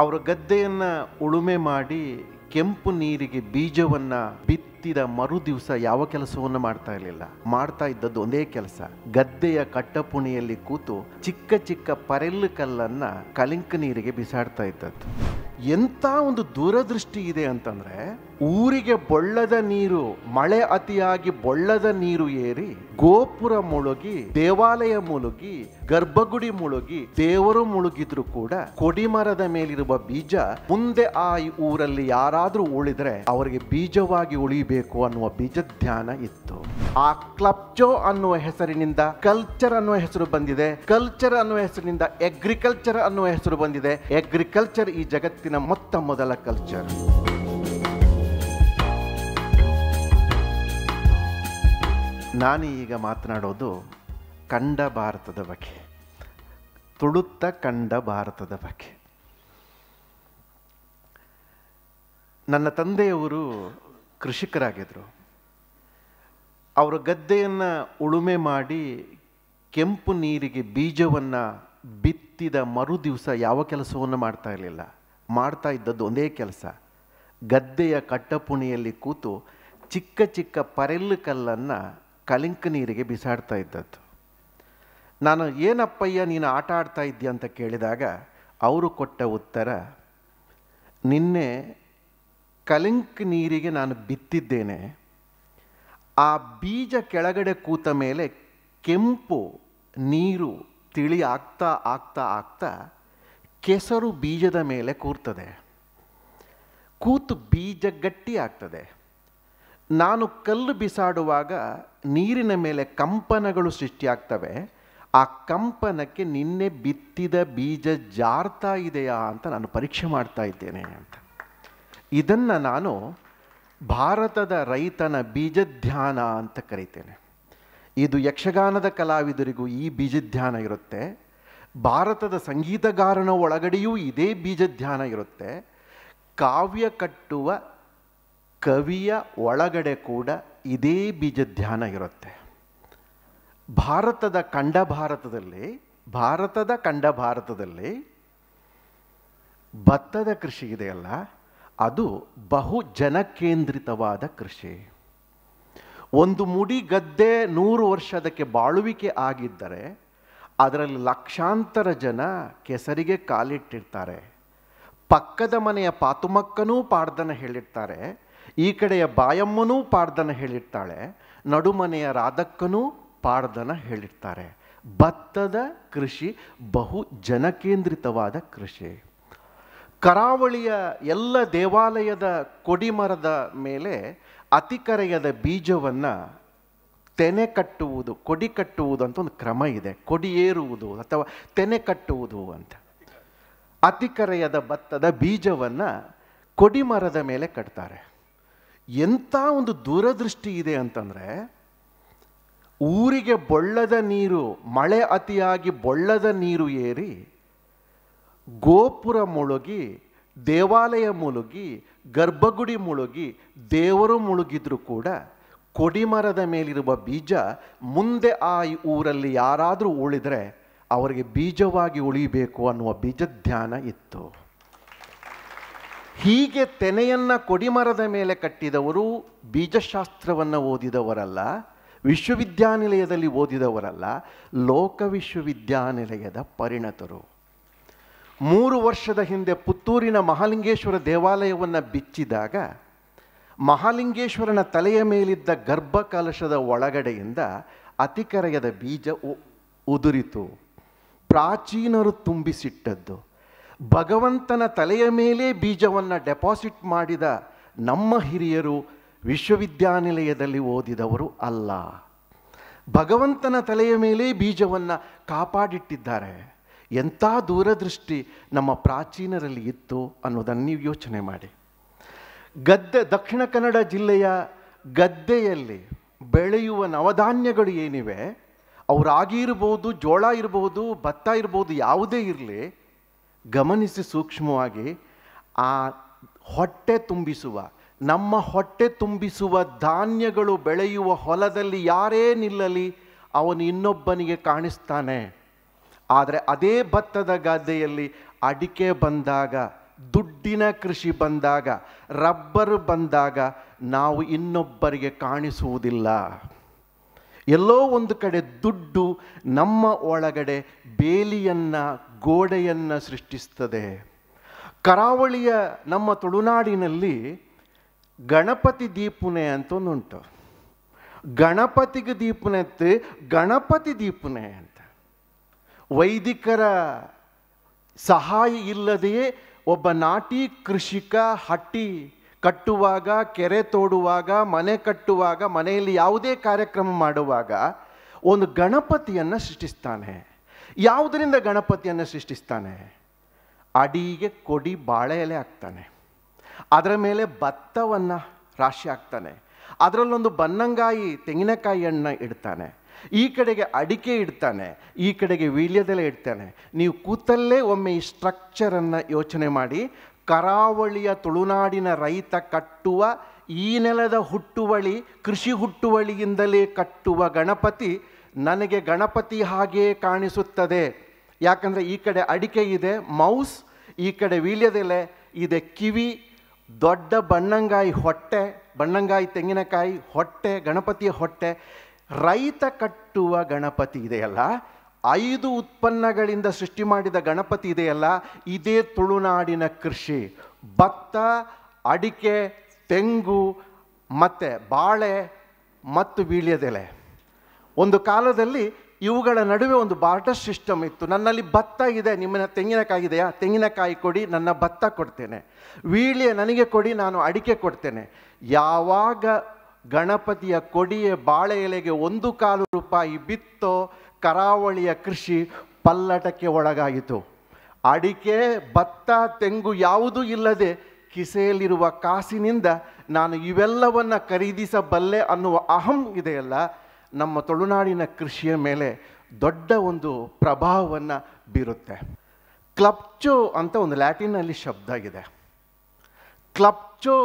ಅವರ ಗದ್ದೆಯನ್ನು ಉಳುಮೆ ಮಾಡಿ ಕೆಂಪು ನೀರಿಗೆ ಬೀಜವನ್ನು ಬಿತ್ತಿದ ಮರು ದಿವಸ ಯಾವ ಕೆಲಸವನ್ನು ಮಾಡ್ತಾ ಇರಲಿಲ್ಲ ಮಾಡ್ತಾ ಇದ್ದದ್ದು ಒಂದೇ ಕೆಲಸ ಗದ್ದೆಯ ಕಟ್ಟಪುಣಿಯಲ್ಲಿ ಕೂತು ಚಿಕ್ಕ ಚಿಕ್ಕ ಪರೆಲ್ಲು ಕಲ್ಲನ್ನು ಕಲಿಂಕ ನೀರಿಗೆ ಬಿಸಾಡ್ತಾ ಇದ್ದದ್ದು ಎಂಥ ಒಂದು ದೂರದೃಷ್ಟಿ ಇದೆ ಅಂತಂದ್ರೆ ಊರಿಗೆ ಬೊಳ್ಳದ ನೀರು ಮಳೆ ಅತಿಯಾಗಿ ಬೊಳ್ಳದ ನೀರು ಏರಿ ಗೋಪುರ ಮುಳುಗಿ ದೇವಾಲಯ ಮುಳುಗಿ ಗರ್ಭಗುಡಿ ಮುಳುಗಿ ದೇವರು ಮುಳುಗಿದ್ರು ಕೂಡ ಕೊಡಿಮರದ ಮೇಲಿರುವ ಬೀಜ ಮುಂದೆ ಆ ಊರಲ್ಲಿ ಯಾರಾದರೂ ಉಳಿದ್ರೆ ಅವರಿಗೆ ಬೀಜವಾಗಿ ಉಳಿಬೇಕು ಅನ್ನುವ ಬೀಜ ಧ್ಯಾನ ಇತ್ತು ಆ ಕ್ಲಬ್ ಜೋ ಅನ್ನುವ ಹೆಸರಿನಿಂದ ಕಲ್ಚರ್ ಅನ್ನುವ ಹೆಸರು ಬಂದಿದೆ ಕಲ್ಚರ್ ಅನ್ನುವ ಹೆಸರಿನಿಂದ ಅಗ್ರಿಕಲ್ಚರ್ ಅನ್ನುವ ಹೆಸರು ಬಂದಿದೆ ಅಗ್ರಿಕಲ್ಚರ್ ಈ ಜಗತ್ತಿನ ಮೊತ್ತ ಮೊದಲ ಕಲ್ಚರ್ ನಾನು ಈಗ ಮಾತನಾಡೋದು ಕಂಡ ಭಾರತದ ಬಗ್ಗೆ ತುಳುತ್ತ ಕಂಡ ಭಾರತದ ಬಗ್ಗೆ ನನ್ನ ತಂದೆಯವರು ಕೃಷಿಕರಾಗಿದ್ದರು ಅವರ ಗದ್ದೆಯನ್ನು ಉಳುಮೆ ಮಾಡಿ ಕೆಂಪು ನೀರಿಗೆ ಬೀಜವನ್ನು ಬಿತ್ತಿದ ಮರು ದಿವಸ ಯಾವ ಕೆಲಸವನ್ನು ಮಾಡ್ತಾ ಇರಲಿಲ್ಲ ಮಾಡ್ತಾ ಇದ್ದದ್ದು ಒಂದೇ ಕೆಲಸ ಗದ್ದೆಯ ಕಟ್ಟಪುಣಿಯಲ್ಲಿ ಕೂತು ಚಿಕ್ಕ ಚಿಕ್ಕ ಪರೆಲ್ಲು ಕಲ್ಲನ್ನು ಕಲಿಂಕ ನೀರಿಗೆ ಬಿಸಾಡ್ತಾ ಇದ್ದದ್ದು ನಾನು ಏನಪ್ಪಯ್ಯ ನೀನು ಆಟ ಆಡ್ತಾ ಇದ್ದೀಯ ಅಂತ ಕೇಳಿದಾಗ ಅವರು ಕೊಟ್ಟ ಉತ್ತರ ನಿನ್ನೆ ಕಲಿಂಕ್ ನೀರಿಗೆ ನಾನು ಬಿತ್ತಿದ್ದೇನೆ ಆ ಬೀಜ ಕೆಳಗಡೆ ಕೂತ ಮೇಲೆ ಕೆಂಪು ನೀರು ತಿಳಿ ಆಗ್ತಾ ಆಗ್ತಾ ಆಗ್ತಾ ಕೆಸರು ಬೀಜದ ಮೇಲೆ ಕೂರ್ತದೆ ಕೂತು ಬೀಜ ಗಟ್ಟಿ ಆಗ್ತದೆ ನಾನು ಕಲ್ಲು ಬಿಸಾಡುವಾಗ ನೀರಿನ ಮೇಲೆ ಕಂಪನಗಳು ಸೃಷ್ಟಿಯಾಗ್ತವೆ ಆ ಕಂಪನಕ್ಕೆ ನಿನ್ನೆ ಬಿತ್ತಿದ ಬೀಜ ಜಾರ್ತಾ ಇದೆಯಾ ಅಂತ ನಾನು ಪರೀಕ್ಷೆ ಮಾಡ್ತಾ ಇದ್ದೇನೆ ಅಂತ ಇದನ್ನು ನಾನು ಭಾರತದ ರೈತನ ಬೀಜಧ್ಯಾನ ಅಂತ ಕರಿತೇನೆ ಇದು ಯಕ್ಷಗಾನದ ಕಲಾವಿದರಿಗೂ ಈ ಬೀಜ ಧ್ಯಾನ ಇರುತ್ತೆ ಭಾರತದ ಸಂಗೀತಗಾರನ ಒಳಗಡೆಯೂ ಇದೇ ಬೀಜಧ್ಯಾನ ಇರುತ್ತೆ ಕಾವ್ಯ ಕಟ್ಟುವ ಕವಿಯ ಒಳಗಡೆ ಕೂಡ ಇದೇ ಬೀಜಧ್ಯಾನ ಇರುತ್ತೆ ಭಾರತದ ಖಂಡ ಭಾರತದಲ್ಲಿ ಭಾರತದ ಖಂಡ ಭಾರತದಲ್ಲಿ ಭತ್ತದ ಕೃಷಿ ಇದೆಯಲ್ಲ ಅದು ಬಹು ಜನಕೇಂದ್ರಿತವಾದ ಕೃಷಿ ಒಂದು ಮುಡಿ ಗದ್ದೆ ನೂರು ವರ್ಷದಕ್ಕೆ ಬಾಳುವಿಕೆ ಆಗಿದ್ದರೆ ಅದರಲ್ಲಿ ಲಕ್ಷಾಂತರ ಜನ ಕೆಸರಿಗೆ ಕಾಲಿಟ್ಟಿರ್ತಾರೆ ಪಕ್ಕದ ಮನೆಯ ಪಾತುಮಕ್ಕನೂ ಪಾಡ್ದನ ಹೇಳಿರ್ತಾರೆ ಈ ಕಡೆಯ ಬಾಯಮ್ಮನೂ ಪಾಡ್ದನ ಹೇಳಿರ್ತಾಳೆ ನಡುಮನೆಯ ರಾಧಕ್ಕನೂ ಪಾಡ್ದನ ಹೇಳಿರ್ತಾರೆ ಭತ್ತದ ಕೃಷಿ ಬಹು ಜನಕೇಂದ್ರಿತವಾದ ಕೃಷಿ ಕರಾವಳಿಯ ಎಲ್ಲ ದೇವಾಲಯದ ಕೊಡಿಮರದ ಮೇಲೆ ಅತಿಕರೆಯದ ಬೀಜವನ್ನು ತೆನೆ ಕಟ್ಟುವುದು ಕೊಡಿ ಕಟ್ಟುವುದು ಅಂತ ಒಂದು ಕ್ರಮ ಇದೆ ಕೊಡಿ ಏರುವುದು ಅಥವಾ ತೆನೆ ಕಟ್ಟುವುದು ಅಂತ ಕರೆಯದ ಭತ್ತದ ಬೀಜವನ್ನು ಕೊಡಿಮರದ ಮೇಲೆ ಕಟ್ತಾರೆ ಎಂಥ ಒಂದು ದೂರದೃಷ್ಟಿ ಇದೆ ಅಂತಂದರೆ ಊರಿಗೆ ಬೊಳ್ಳದ ನೀರು ಮಳೆ ಅತಿಯಾಗಿ ಬೊಳ್ಳದ ನೀರು ಏರಿ ಗೋಪುರ ಮುಳುಗಿ ದೇವಾಲಯ ಮುಳುಗಿ ಗರ್ಭಗುಡಿ ಮುಳುಗಿ ದೇವರು ಮುಳುಗಿದ್ರೂ ಕೂಡ ಕೊಡಿಮರದ ಮೇಲಿರುವ ಬೀಜ ಮುಂದೆ ಆ ಊರಲ್ಲಿ ಯಾರಾದರೂ ಉಳಿದರೆ ಅವರಿಗೆ ಬೀಜವಾಗಿ ಉಳಿಬೇಕು ಅನ್ನುವ ಬೀಜ ಧ್ಯಾನ ಇತ್ತು ಹೀಗೆ ತೆನೆಯನ್ನು ಕೊಡಿಮರದ ಮೇಲೆ ಕಟ್ಟಿದವರು ಬೀಜಶಾಸ್ತ್ರವನ್ನು ಓದಿದವರಲ್ಲ ವಿಶ್ವವಿದ್ಯಾನಿಲಯದಲ್ಲಿ ಓದಿದವರಲ್ಲ ಲೋಕ ವಿಶ್ವವಿದ್ಯಾನಿಲಯದ ಪರಿಣತರು ಮೂರು ವರ್ಷದ ಹಿಂದೆ ಪುತ್ತೂರಿನ ಮಹಾಲಿಂಗೇಶ್ವರ ದೇವಾಲಯವನ್ನು ಬಿಚ್ಚಿದಾಗ ಮಹಾಲಿಂಗೇಶ್ವರನ ತಲೆಯ ಮೇಲಿದ್ದ ಗರ್ಭಕಲಶದ ಒಳಗಡೆಯಿಂದ ಅತಿಕರೆಯದ ಬೀಜ ಉದುರಿತು ಪ್ರಾಚೀನರು ತುಂಬಿಸಿಟ್ಟದ್ದು ಭಗವಂತನ ತಲೆಯ ಮೇಲೆ ಬೀಜವನ್ನು ಡೆಪಾಸಿಟ್ ಮಾಡಿದ ನಮ್ಮ ಹಿರಿಯರು ವಿಶ್ವವಿದ್ಯಾನಿಲಯದಲ್ಲಿ ಓದಿದವರು ಅಲ್ಲ ಭಗವಂತನ ತಲೆಯ ಮೇಲೆ ಬೀಜವನ್ನು ಕಾಪಾಡಿಟ್ಟಿದ್ದಾರೆ ಎಂಥ ದೂರದೃಷ್ಟಿ ನಮ್ಮ ಪ್ರಾಚೀನರಲ್ಲಿ ಇತ್ತು ಅನ್ನೋದನ್ನು ನೀವು ಯೋಚನೆ ಮಾಡಿ ಗದ್ದೆ ದಕ್ಷಿಣ ಕನ್ನಡ ಜಿಲ್ಲೆಯ ಗದ್ದೆಯಲ್ಲಿ ಬೆಳೆಯುವ ನವಧಾನ್ಯಗಳು ಏನಿವೆ ಅವು ರಾಗಿ ಜೋಳ ಇರಬಹುದು ಭತ್ತ ಇರಬಹುದು ಯಾವುದೇ ಇರಲಿ ಗಮನಿಸಿ ಸೂಕ್ಷ್ಮವಾಗಿ ಆ ಹೊಟ್ಟೆ ತುಂಬಿಸುವ ನಮ್ಮ ಹೊಟ್ಟೆ ತುಂಬಿಸುವ ಧಾನ್ಯಗಳು ಬೆಳೆಯುವ ಹೊಲದಲ್ಲಿ ಯಾರೇ ನಿಲ್ಲಲಿ ಅವನು ಇನ್ನೊಬ್ಬನಿಗೆ ಕಾಣಿಸ್ತಾನೆ ಆದರೆ ಅದೇ ಭತ್ತದ ಗದ್ದೆಯಲ್ಲಿ ಅಡಿಕೆ ಬಂದಾಗ ದುಡ್ಡಿನ ಕೃಷಿ ಬಂದಾಗ ರಬ್ಬರ್ ಬಂದಾಗ ನಾವು ಇನ್ನೊಬ್ಬರಿಗೆ ಕಾಣಿಸುವುದಿಲ್ಲ ಎಲ್ಲೋ ಒಂದು ಕಡೆ ದುಡ್ಡು ನಮ್ಮ ಒಳಗಡೆ ಬೇಲಿಯನ್ನು ಗೋಡೆಯನ್ನು ಸೃಷ್ಟಿಸ್ತದೆ ಕರಾವಳಿಯ ನಮ್ಮ ತುಳುನಾಡಿನಲ್ಲಿ ಗಣಪತಿ ದೀಪುನೆ ಅಂತ ಒಂದುಂಟು ಗಣಪತಿಗೆ ದೀಪನೆ ಗಣಪತಿ ದೀಪನೆ ವೈದಿಕರ ಸಹಾಯ ಇಲ್ಲದೆಯೇ ಒಬ್ಬ ನಾಟಿ ಕೃಷಿಕ ಹಟ್ಟಿ ಕಟ್ಟುವಾಗ ಕೆರೆ ತೋಡುವಾಗ ಮನೆ ಕಟ್ಟುವಾಗ ಮನೆಯಲ್ಲಿ ಯಾವುದೇ ಕಾರ್ಯಕ್ರಮ ಮಾಡುವಾಗ ಒಂದು ಗಣಪತಿಯನ್ನು ಸೃಷ್ಟಿಸ್ತಾನೆ ಯಾವುದರಿಂದ ಗಣಪತಿಯನ್ನು ಸೃಷ್ಟಿಸ್ತಾನೆ ಅಡಿಗೆ ಕೊಡಿ ಬಾಳೆ ಎಲೆ ಹಾಕ್ತಾನೆ ಅದರ ಮೇಲೆ ಭತ್ತವನ್ನು ರಾಶಿ ಹಾಕ್ತಾನೆ ಅದರಲ್ಲೊಂದು ಬನ್ನಂಗಾಯಿ ತೆಂಗಿನಕಾಯಿಯನ್ನು ಇಡ್ತಾನೆ ಈ ಕಡೆಗೆ ಅಡಿಕೆ ಇಡ್ತಾನೆ ಈ ಕಡೆಗೆ ವೀಳ್ಯದೆಲೆ ಇಡ್ತಾನೆ ನೀವು ಕೂತಲ್ಲೇ ಒಮ್ಮೆ ಈ ಸ್ಟ್ರಕ್ಚರನ್ನು ಯೋಚನೆ ಮಾಡಿ ಕರಾವಳಿಯ ತುಳುನಾಡಿನ ರೈತ ಕಟ್ಟುವ ಈ ನೆಲದ ಹುಟ್ಟುವಳಿ ಕೃಷಿ ಹುಟ್ಟುವಳಿಯಿಂದಲೇ ಕಟ್ಟುವ ಗಣಪತಿ ನನಗೆ ಗಣಪತಿ ಹಾಗೇ ಕಾಣಿಸುತ್ತದೆ ಯಾಕಂದರೆ ಈ ಕಡೆ ಅಡಿಕೆ ಇದೆ ಮೌಸ್ ಈ ಕಡೆ ವೀಳ್ಯದೆಲೆ ಇದೆ ಕಿವಿ ದೊಡ್ಡ ಬಣ್ಣಂಗಾಯಿ ಹೊಟ್ಟೆ ಬಣ್ಣಂಗಾಯಿ ತೆಂಗಿನಕಾಯಿ ಹೊಟ್ಟೆ ಗಣಪತಿಯ ಹೊಟ್ಟೆ ರೈತ ಕಟ್ಟುವ ಗಣಪತಿ ಇದೆಯಲ್ಲ ಐದು ಉತ್ಪನ್ನಗಳಿಂದ ಸೃಷ್ಟಿ ಮಾಡಿದ ಗಣಪತಿ ಇದೆಯಲ್ಲ ಇದೇ ತುಳುನಾಡಿನ ಕೃಷಿ ಭತ್ತ ಅಡಿಕೆ ತೆಂಗು ಮತ್ತು ಬಾಳೆ ಮತ್ತು ವೀಳ್ಯದೆಲೆ ಒಂದು ಕಾಲದಲ್ಲಿ ಇವುಗಳ ನಡುವೆ ಒಂದು ಬಾರ್ಟರ್ ಸಿಸ್ಟಮ್ ಇತ್ತು ನನ್ನಲ್ಲಿ ಭತ್ತ ಇದೆ ನಿಮ್ಮನ್ನ ತೆಂಗಿನಕಾಯಿ ಇದೆಯಾ ತೆಂಗಿನಕಾಯಿ ಕೊಡಿ ನನ್ನ ಭತ್ತ ಕೊಡ್ತೇನೆ ವೀಳ್ಯ ನನಗೆ ಕೊಡಿ ನಾನು ಅಡಿಕೆ ಕೊಡ್ತೇನೆ ಯಾವಾಗ ಗಣಪತಿಯ ಕೊಡಿಯ ಬಾಳೆ ಎಲೆಗೆ ಒಂದು ಕಾಲು ರೂಪಾಯಿ ಬಿತ್ತೋ ಕರಾವಳಿಯ ಕೃಷಿ ಪಲ್ಲಟಕ್ಕೆ ಒಳಗಾಯಿತು ಅಡಿಕೆ ಭತ್ತ ತೆಂಗು ಯಾವುದೂ ಇಲ್ಲದೆ ಕಿಸೆಯಲ್ಲಿರುವ ಕಾಸಿನಿಂದ ನಾನು ಇವೆಲ್ಲವನ್ನ ಖರೀದಿಸಬಲ್ಲೆ ಅನ್ನುವ ಅಹಂ ಇದೆಯಲ್ಲ ನಮ್ಮ ತುಳುನಾಡಿನ ಕೃಷಿಯ ಮೇಲೆ ದೊಡ್ಡ ಒಂದು ಪ್ರಭಾವವನ್ನು ಬೀರುತ್ತೆ ಕ್ಲಪ್ಚೋ ಅಂತ ಒಂದು ಲ್ಯಾಟಿನಲ್ಲಿ ಶಬ್ದ ಇದೆ ಕ್ಲಪ್ಚೋ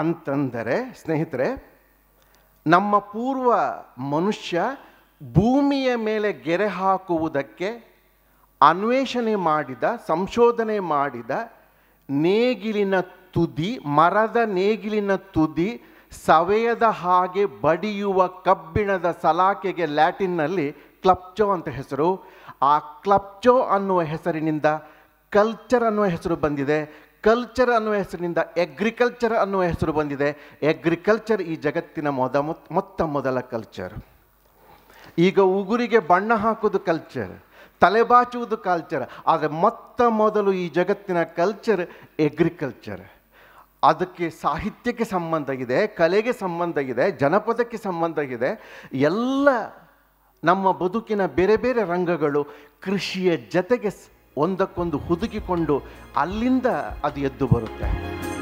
ಅಂತಂದರೆ ಸ್ನೇಹಿತರೆ ನಮ್ಮ ಪೂರ್ವ ಮನುಷ್ಯ ಭೂಮಿಯ ಮೇಲೆ ಗೆರೆ ಹಾಕುವುದಕ್ಕೆ ಅನ್ವೇಷಣೆ ಮಾಡಿದ ಸಂಶೋಧನೆ ಮಾಡಿದ ನೇಗಿಲಿನ ತುದಿ ಮರದ ನೇಗಿಲಿನ ತುದಿ ಸವೆಯದ ಹಾಗೆ ಬಡಿಯುವ ಕಬ್ಬಿಣದ ಸಲಾಕೆಗೆ ಲ್ಯಾಟಿನ್ನಲ್ಲಿ ಕ್ಲಪ್ಚೋ ಅಂತ ಹೆಸರು ಆ ಕ್ಲಪ್ಚೋ ಅನ್ನುವ ಹೆಸರಿನಿಂದ ಕಲ್ಚರ್ ಅನ್ನುವ ಹೆಸರು ಬಂದಿದೆ ಕಲ್ಚರ್ ಅನ್ನುವ ಹೆಸರಿನಿಂದ ಎಗ್ರಿಕಲ್ಚರ್ ಅನ್ನುವ ಹೆಸರು ಬಂದಿದೆ ಎಗ್ರಿಕಲ್ಚರ್ ಈ ಜಗತ್ತಿನ ಮೊದ ಮೊತ್ತ ಮೊದಲ ಕಲ್ಚರ್ ಈಗ ಉಗುರಿಗೆ ಬಣ್ಣ ಹಾಕೋದು ಕಲ್ಚರ್ ತಲೆಬಾಚುವುದು ಕಲ್ಚರ್ ಆದರೆ ಮೊತ್ತ ಮೊದಲು ಈ ಜಗತ್ತಿನ ಕಲ್ಚರ್ ಎಗ್ರಿಕಲ್ಚರ್ ಅದಕ್ಕೆ ಸಾಹಿತ್ಯಕ್ಕೆ ಸಂಬಂಧ ಇದೆ ಕಲೆಗೆ ಸಂಬಂಧ ಇದೆ ಜನಪದಕ್ಕೆ ಸಂಬಂಧ ಇದೆ ಎಲ್ಲ ನಮ್ಮ ಬದುಕಿನ ಬೇರೆ ಬೇರೆ ರಂಗಗಳು ಕೃಷಿಯ ಜತೆಗೆ ಒಂದಕ್ಕೊಂದು ಹುದುಗಿಕೊಂಡು ಅಲ್ಲಿಂದ ಅದು ಎದ್ದು ಬರುತ್ತೆ